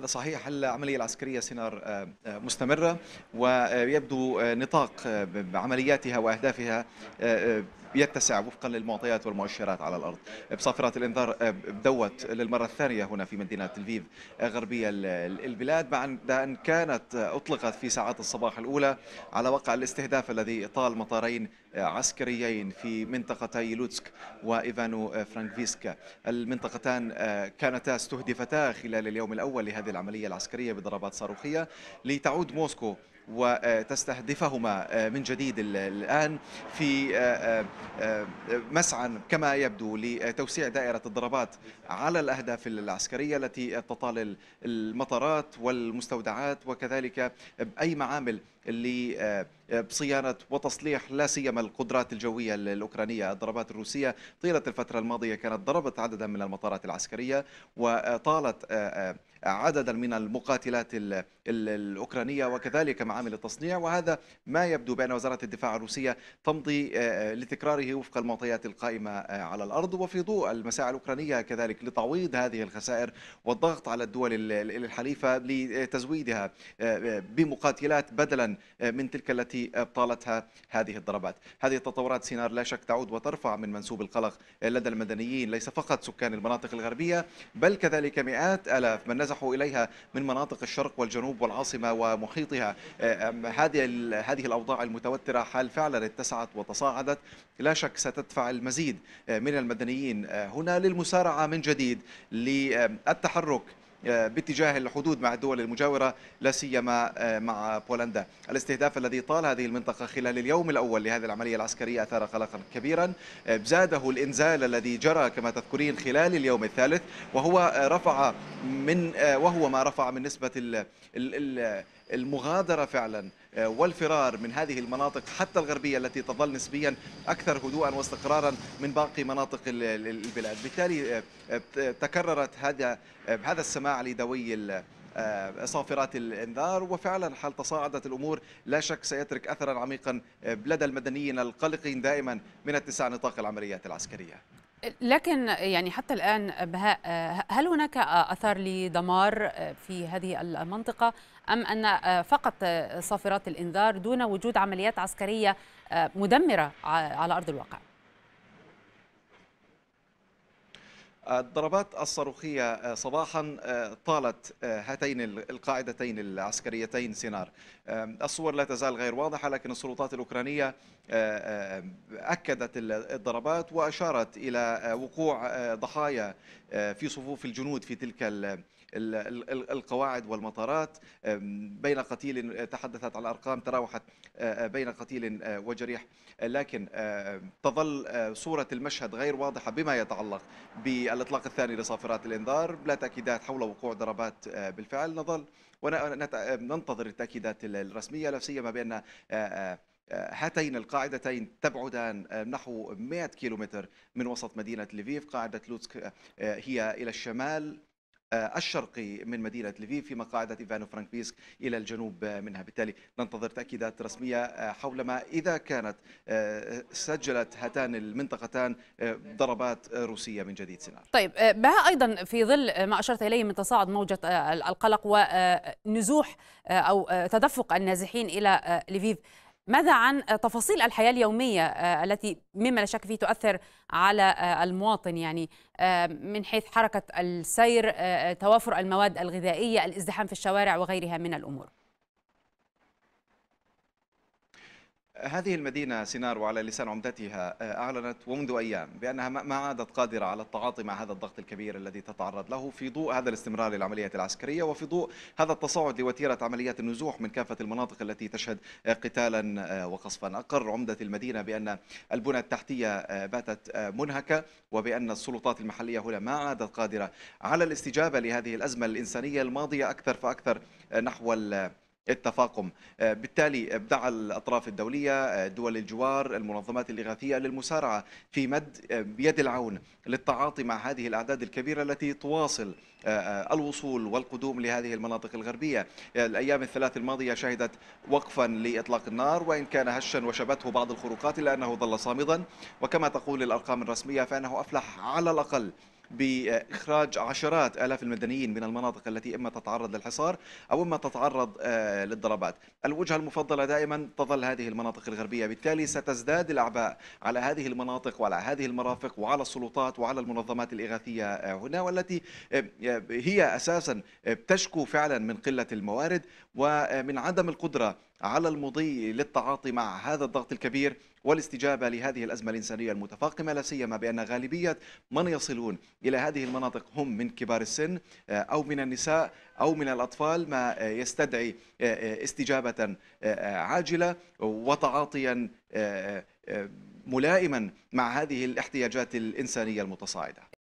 هذا صحيح العملية العسكرية سينار آه، آه، مستمرة ويبدو آه، نطاق عملياتها وأهدافها يتسع وفقا للمعطيات والمؤشرات على الارض بصافرات الانذار بدوت آه، للمره الثانيه هنا في مدينه الفيف آه، غربيه البلاد بعد ان كانت آه، اطلقت في ساعات الصباح الاولى على وقع الاستهداف الذي طال مطارين عسكريين في منطقتي لوتسك وايفانو فرانكفيسكا المنطقتان كانتا استهدفتا خلال اليوم الاول لهذه العمليه العسكريه بضربات صاروخيه لتعود موسكو وتستهدفهما من جديد الآن في مسعى كما يبدو لتوسيع دائرة الضربات على الأهداف العسكرية التي تطال المطارات والمستودعات وكذلك أي معامل اللي بصيانة وتصليح لا سيما القدرات الجوية الأوكرانية الضربات الروسية طيلة الفترة الماضية كانت ضربت عددا من المطارات العسكرية وطالت آه، آه، عددا من المقاتلات الأوكرانية وكذلك معامل التصنيع وهذا ما يبدو بأن وزارة الدفاع الروسية تمضي آه، لتكراره وفق المعطيات القائمة على الأرض وفي ضوء المساعي الأوكرانية كذلك لتعويض هذه الخسائر والضغط على الدول الحليفة لتزويدها بمقاتلات بدلا من تلك التي طالتها ابطالتها هذه الضربات. هذه التطورات سينار لا شك تعود وترفع من منسوب القلق لدى المدنيين ليس فقط سكان المناطق الغربيه بل كذلك مئات الاف من نزحوا اليها من مناطق الشرق والجنوب والعاصمه ومحيطها. هذه هذه الاوضاع المتوتره حال فعلا اتسعت وتصاعدت لا شك ستدفع المزيد من المدنيين هنا للمسارعه من جديد للتحرك آه، باتجاه الحدود مع الدول المجاورة لا سيما آه، مع بولندا الاستهداف الذي طال هذه المنطقة خلال اليوم الأول لهذه العملية العسكرية أثار قلقا كبيرا آه، زاده الإنزال الذي جرى كما تذكرين خلال اليوم الثالث وهو رفع من وهو ما رفع من نسبة المغادرة فعلا آه، والفرار من هذه المناطق حتى الغربية التي تظل نسبيا أكثر هدوءا واستقرارا من باقي مناطق البلاد بالتالي آه، آه، تكررت هذا هذا السماع لدوي صافرات الانذار وفعلا حال تصاعدت الامور لا شك سيترك اثرا عميقا لدى المدنيين القلقين دائما من اتساع نطاق العمليات العسكريه لكن يعني حتى الآن بهاء هل هناك أثار لدمار في هذه المنطقة أم أن فقط صافرات الإنذار دون وجود عمليات عسكرية مدمرة على أرض الواقع؟ الضربات الصاروخية صباحا طالت هاتين القاعدتين العسكريتين سينار الصور لا تزال غير واضحة لكن السلطات الأوكرانية آه، آه، أكدت الضربات وأشارت إلى وقوع آه، ضحايا في صفوف الجنود في تلك القواعد والمطارات بين قتيل تحدثت على أرقام تراوحت بين قتيل وجريح لكن تظل صورة المشهد غير واضحة بما يتعلق بالإطلاق الثاني لصافرات الإنذار لا تأكيدات حول وقوع ضربات بالفعل نظل وننتظر التأكيدات الرسمية لا سيما بأن هاتين القاعدتين تبعدان آه، نحو 100 كيلومتر من وسط مدينة لفيف قاعدة لوتسك آه، هي إلى الشمال آه، الشرقي من مدينة لفيف فيما قاعدة إيفانو فرانكبيسك إلى الجنوب منها بالتالي ننتظر تأكيدات رسمية حول ما إذا كانت سجلت هاتان المنطقتان ضربات روسية من جديد سنار طيب بها أيضا في ظل ما أشرت إليه من تصاعد موجة القلق ونزوح أو تدفق النازحين إلى لفيف ماذا عن تفاصيل الحياة اليومية آه، التي مما لا شك فيه تؤثر على آه، المواطن يعني آه، من حيث حركة السير توافر المواد الغذائية الازدحام في الشوارع وغيرها من الأمور هذه المدينة سينار وعلى لسان عمدتها آه، أعلنت ومنذ أيام بأنها ما عادت قادرة على التعاطي مع هذا الضغط الكبير الذي تتعرض له في ضوء هذا الاستمرار للعمليات العسكرية وفي ضوء هذا التصاعد لوتيرة عمليات النزوح من كافة المناطق التي تشهد آه، قتالا آه، وقصفا أقر عمدة المدينة بأن البنى التحتية باتت منهكة وبأن السلطات المحلية هنا ما عادت قادرة على الاستجابة لهذه الأزمة الإنسانية الماضية أكثر فأكثر نحو التفاقم آه، بالتالي دعا الأطراف الدولية آه، دول الجوار المنظمات الإغاثية للمسارعة في مد آه، بيد العون للتعاطي مع هذه الأعداد الكبيرة التي تواصل الوصول والقدوم لهذه المناطق الغربية الأيام الثلاث الماضية شهدت وقفا لإطلاق النار وإن كان هشا وشبته بعض الخروقات إلا أنه ظل صامدا وكما تقول الأرقام الرسمية فأنه أفلح على الأقل باخراج عشرات الاف المدنيين من المناطق التي اما تتعرض للحصار او اما تتعرض آه، للضربات. الوجهه المفضله دائما تظل هذه المناطق الغربيه، بالتالي ستزداد الاعباء على هذه المناطق وعلى هذه المرافق وعلى السلطات وعلى المنظمات الاغاثيه آه، هنا والتي آه، هي اساسا تشكو فعلا من قله الموارد ومن عدم القدره على المضي للتعاطي مع هذا الضغط الكبير والاستجابة لهذه الأزمة الإنسانية المتفاقمة لا سيما بأن غالبية من يصلون إلى هذه المناطق هم من كبار السن آه، أو من النساء أو من الأطفال ما آه، يستدعي آه، استجابة عاجلة وتعاطيا ملائما مع هذه الاحتياجات الإنسانية المتصاعدة